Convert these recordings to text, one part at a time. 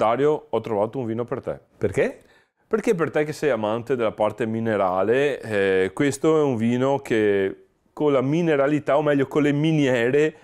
Dario, ho trovato un vino per te. Perché? Perché per te che sei amante della parte minerale, eh, questo è un vino che con la mineralità, o meglio con le miniere,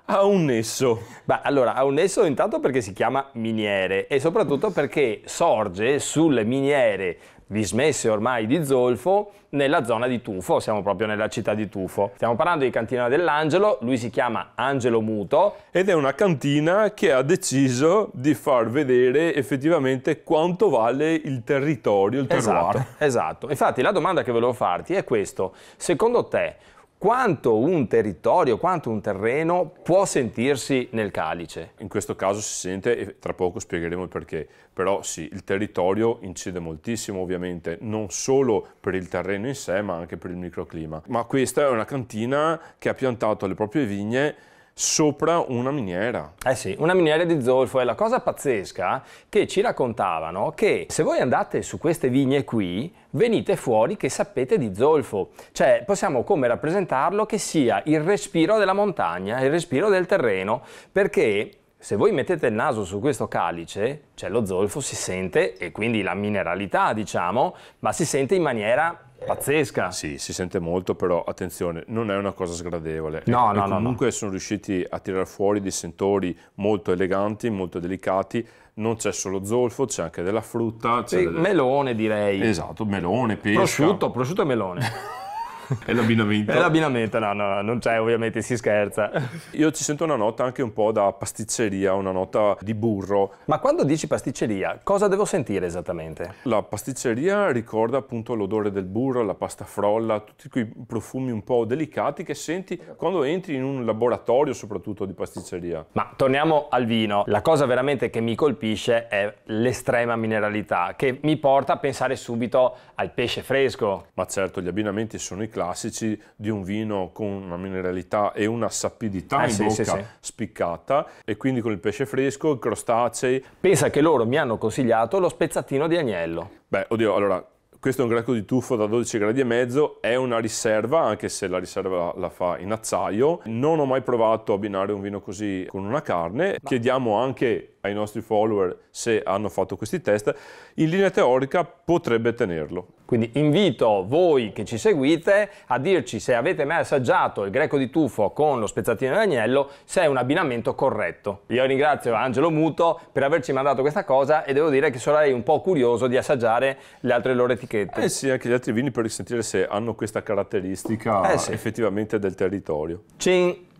Ha un nesso. Beh, allora, ha un nesso intanto perché si chiama miniere e soprattutto perché sorge sulle miniere dismesse ormai di zolfo nella zona di Tufo, siamo proprio nella città di Tufo. Stiamo parlando di Cantina dell'Angelo, lui si chiama Angelo Muto. Ed è una cantina che ha deciso di far vedere effettivamente quanto vale il territorio, il terroir. Esatto, esatto. infatti la domanda che volevo farti è questo, secondo te quanto un territorio, quanto un terreno può sentirsi nel calice. In questo caso si sente, e tra poco spiegheremo il perché, però sì, il territorio incide moltissimo ovviamente, non solo per il terreno in sé, ma anche per il microclima. Ma questa è una cantina che ha piantato le proprie vigne sopra una miniera. Eh sì, una miniera di zolfo è la cosa pazzesca che ci raccontavano che se voi andate su queste vigne qui, venite fuori che sapete di zolfo. Cioè, possiamo come rappresentarlo che sia il respiro della montagna, il respiro del terreno, perché se voi mettete il naso su questo calice, cioè lo zolfo si sente, e quindi la mineralità diciamo, ma si sente in maniera pazzesca. Sì, si sente molto, però attenzione, non è una cosa sgradevole. No, e no, comunque no. sono riusciti a tirar fuori dei sentori molto eleganti, molto delicati. Non c'è solo zolfo, c'è anche della frutta. C'è sì, delle... Melone direi. Esatto, melone, pesca. Prosciutto, prosciutto e melone. È l'abbinamento. È l'abbinamento, no, no, non c'è, ovviamente si scherza. Io ci sento una nota anche un po' da pasticceria, una nota di burro. Ma quando dici pasticceria, cosa devo sentire esattamente? La pasticceria ricorda appunto l'odore del burro, la pasta frolla, tutti quei profumi un po' delicati che senti quando entri in un laboratorio soprattutto di pasticceria. Ma torniamo al vino. La cosa veramente che mi colpisce è l'estrema mineralità che mi porta a pensare subito al pesce fresco. Ma certo, gli abbinamenti sono i classici classici di un vino con una mineralità e una sapidità eh, ah, in sì, bocca sì, spiccata e quindi con il pesce fresco, i crostacei. Pensa che loro mi hanno consigliato lo spezzatino di agnello. Beh, oddio, allora questo è un greco di tuffo da 12 gradi e mezzo, è una riserva, anche se la riserva la fa in acciaio. Non ho mai provato a abbinare un vino così con una carne. Ma... Chiediamo anche ai nostri follower se hanno fatto questi test. In linea teorica potrebbe tenerlo. Quindi invito voi che ci seguite a dirci se avete mai assaggiato il greco di tufo con lo spezzatino d'agnello, se è un abbinamento corretto. Io ringrazio Angelo Muto per averci mandato questa cosa e devo dire che sarei un po' curioso di assaggiare le altre loro etichette. Eh sì, anche gli altri vini per sentire se hanno questa caratteristica eh sì. effettivamente del territorio. Cin.